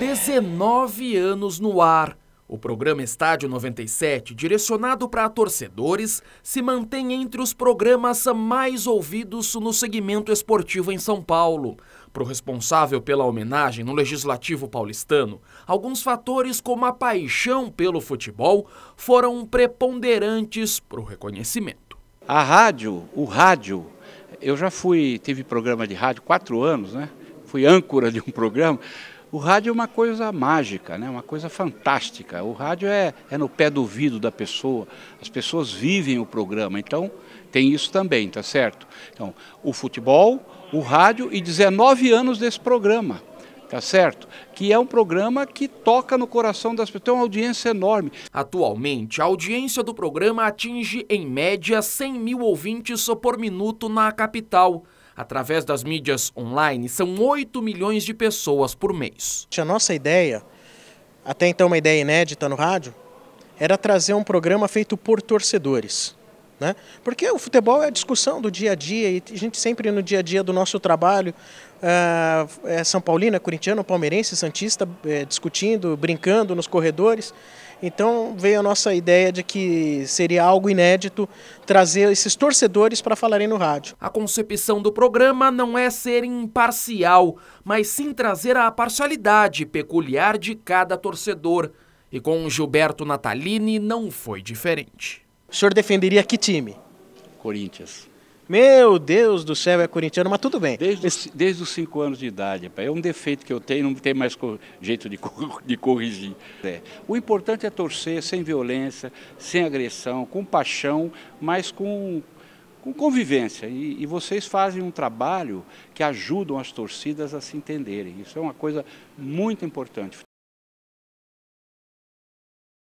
19 anos no ar. O programa Estádio 97, direcionado para torcedores, se mantém entre os programas mais ouvidos no segmento esportivo em São Paulo. Para o responsável pela homenagem no Legislativo paulistano, alguns fatores como a paixão pelo futebol foram preponderantes para o reconhecimento. A rádio, o rádio, eu já fui, tive programa de rádio quatro anos, né? Fui âncora de um programa. O rádio é uma coisa mágica, né? uma coisa fantástica. O rádio é, é no pé do ouvido da pessoa, as pessoas vivem o programa, então tem isso também, tá certo? Então, o futebol, o rádio e 19 anos desse programa, tá certo? Que é um programa que toca no coração das pessoas, tem uma audiência enorme. Atualmente, a audiência do programa atinge, em média, 100 mil ouvintes por minuto na capital através das mídias online são 8 milhões de pessoas por mês. A nossa ideia, até então uma ideia inédita no rádio, era trazer um programa feito por torcedores. Né? Porque o futebol é a discussão do dia a dia e a gente sempre no dia a dia do nosso trabalho, eh, é São Paulino, é corintiano, palmeirense, santista, é, discutindo, brincando nos corredores. Então veio a nossa ideia de que seria algo inédito trazer esses torcedores para falarem no rádio. A concepção do programa não é ser imparcial, mas sim trazer a parcialidade peculiar de cada torcedor. E com Gilberto Natalini não foi diferente. O senhor defenderia que time? Corinthians. Meu Deus do céu, é corintiano, mas tudo bem. Desde, Esse... desde os 5 anos de idade, pai. é um defeito que eu tenho, não tem mais jeito de, de corrigir. É. O importante é torcer sem violência, sem agressão, com paixão, mas com, com convivência. E, e vocês fazem um trabalho que ajudam as torcidas a se entenderem. Isso é uma coisa muito importante.